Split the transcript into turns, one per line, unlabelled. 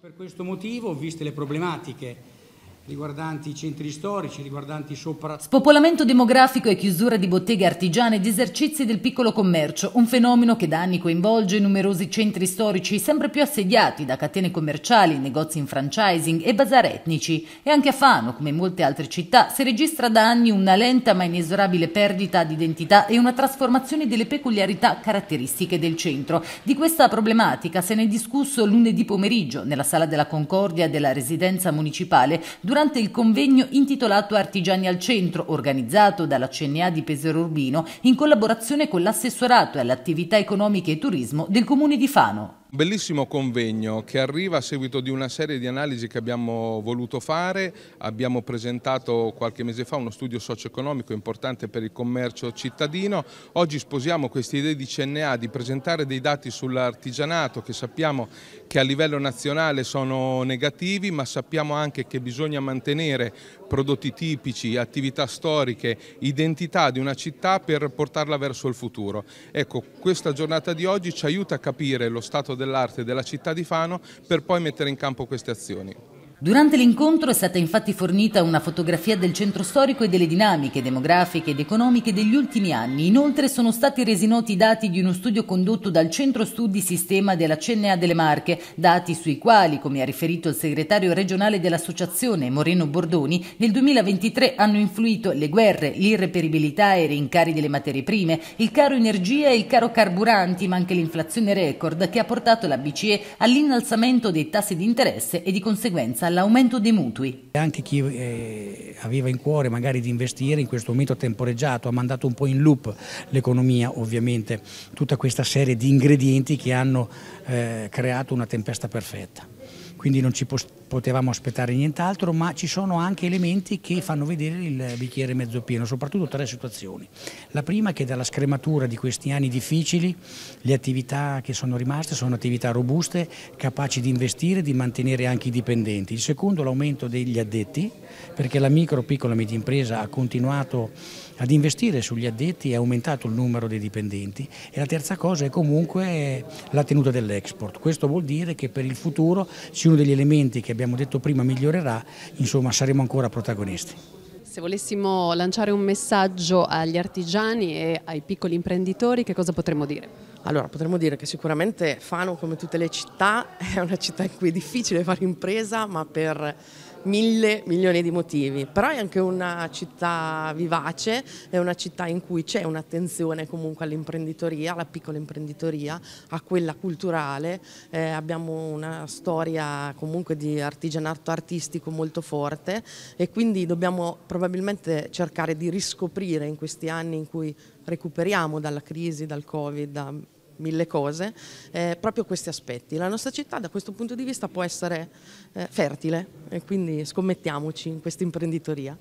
Per questo motivo, viste le problematiche riguardanti i centri storici, riguardanti sopra...
Spopolamento demografico e chiusura di botteghe artigiane ed esercizi del piccolo commercio, un fenomeno che da anni coinvolge numerosi centri storici sempre più assediati da catene commerciali, negozi in franchising e bazar etnici. E anche a Fano, come in molte altre città, si registra da anni una lenta ma inesorabile perdita di identità e una trasformazione delle peculiarità caratteristiche del centro. Di questa problematica se ne è discusso lunedì pomeriggio nella sala della Concordia della residenza municipale durante durante il convegno intitolato Artigiani al Centro, organizzato dalla CNA di Pesaro Urbino in collaborazione con l'assessorato alle attività economiche e turismo del comune di Fano.
Un bellissimo convegno che arriva a seguito di una serie di analisi che abbiamo voluto fare. Abbiamo presentato qualche mese fa uno studio socio-economico importante per il commercio cittadino. Oggi sposiamo queste idee di CNA di presentare dei dati sull'artigianato che sappiamo che a livello nazionale sono negativi, ma sappiamo anche che bisogna mantenere prodotti tipici, attività storiche, identità di una città per portarla verso il futuro. Ecco, questa giornata di oggi ci aiuta a capire lo stato dell'arte della città di Fano per poi mettere in campo queste azioni.
Durante l'incontro è stata infatti fornita una fotografia del centro storico e delle dinamiche demografiche ed economiche degli ultimi anni. Inoltre sono stati resi noti i dati di uno studio condotto dal Centro Studi Sistema della CNA delle Marche, dati sui quali, come ha riferito il segretario regionale dell'associazione Moreno Bordoni, nel 2023 hanno influito le guerre, l'irreperibilità e i rincari delle materie prime, il caro energia e il caro carburanti, ma anche l'inflazione record che ha portato la BCE all'innalzamento dei tassi di interesse e di conseguenza dall'aumento dei mutui.
Anche chi eh, aveva in cuore magari di investire in questo momento ha temporeggiato, ha mandato un po' in loop l'economia ovviamente, tutta questa serie di ingredienti che hanno eh, creato una tempesta perfetta quindi non ci potevamo aspettare nient'altro, ma ci sono anche elementi che fanno vedere il bicchiere mezzo pieno, soprattutto tre situazioni. La prima è che dalla scrematura di questi anni difficili le attività che sono rimaste sono attività robuste, capaci di investire e di mantenere anche i dipendenti. Il secondo l'aumento degli addetti, perché la micro, piccola e media impresa ha continuato ad investire sugli addetti e ha aumentato il numero dei dipendenti e la terza cosa è comunque la tenuta dell'export. Questo vuol dire che per il futuro se uno degli elementi che abbiamo detto prima migliorerà, insomma saremo ancora protagonisti.
Se volessimo lanciare un messaggio agli artigiani e ai piccoli imprenditori, che cosa potremmo dire? Allora, potremmo dire che sicuramente Fano, come tutte le città, è una città in cui è difficile fare impresa, ma per mille milioni di motivi, però è anche una città vivace, è una città in cui c'è un'attenzione comunque all'imprenditoria, alla piccola imprenditoria, a quella culturale, eh, abbiamo una storia comunque di artigianato artistico molto forte e quindi dobbiamo probabilmente cercare di riscoprire in questi anni in cui recuperiamo dalla crisi, dal Covid, da mille cose, eh, proprio questi aspetti. La nostra città da questo punto di vista
può essere eh, fertile e quindi scommettiamoci in questa imprenditoria.